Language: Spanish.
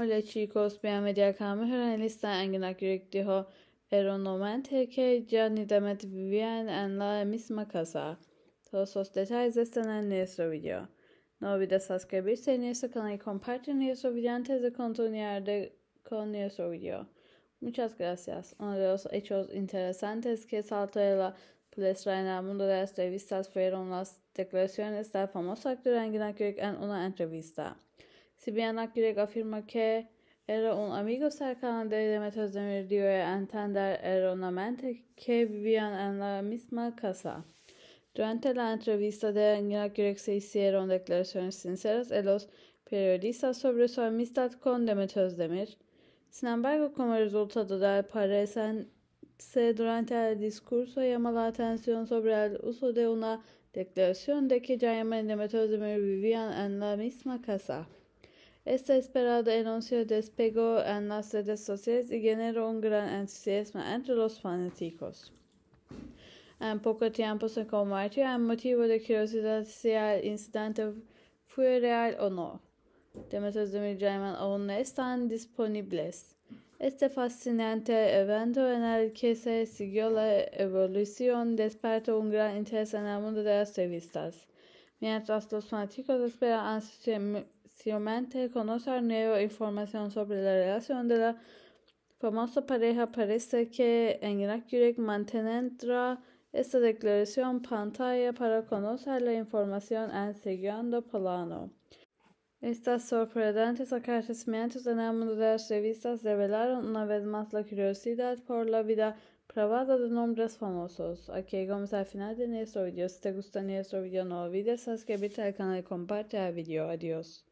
Hola chicos, bienvenidos a mi lista en la dijo que ya ni vivían en la misma casa. Todos los detalles están en nuestro video. No olvides suscribirse en nuestro canal y compartir nuestro video antes de continuar de, con nuestro video. Muchas gracias. Uno de los hechos interesantes que saltó de la palestra en el mundo de las revistas fueron las declaraciones de famoso actor Angela Kirk en una entrevista. Si bien Akgürek afirma que era un amigo cercano de Demet Özdemir diyor entender erróneamente que vivían en la misma casa. Durante la entrevista de Akgürek se hicieron declaraciones sinceras en los periodistas sobre su amistad con Demet Özdemir. Sin embargo, como resultado del parecerse durante el discurso llama la atención sobre el uso de una declaración de que Jaime Demet Özdemir vivían en la misma casa. Este esperado anuncio despegó en las redes sociales y generó un gran entusiasmo entre los fanáticos. En poco tiempo se convirtió en motivo de curiosidad si el incidente fue real o no. Temas de aún no están disponibles. Este fascinante evento en el que se siguió la evolución despertó un gran interés en el mundo de las revistas. Mientras los fanáticos esperan próximamente conocer nueva información sobre la relación de la famosa pareja. Parece que en Inaccurate mantendrá esta declaración pantalla para conocer la información en segundo plano. Estos sorprendentes acontecimientos en el mundo de las revistas revelaron una vez más la curiosidad por la vida privada de nombres famosos. Aquí llegamos al final de nuestro video. Si te gusta nuestro video, no olvides suscribirte al canal y compartir el video. Adiós.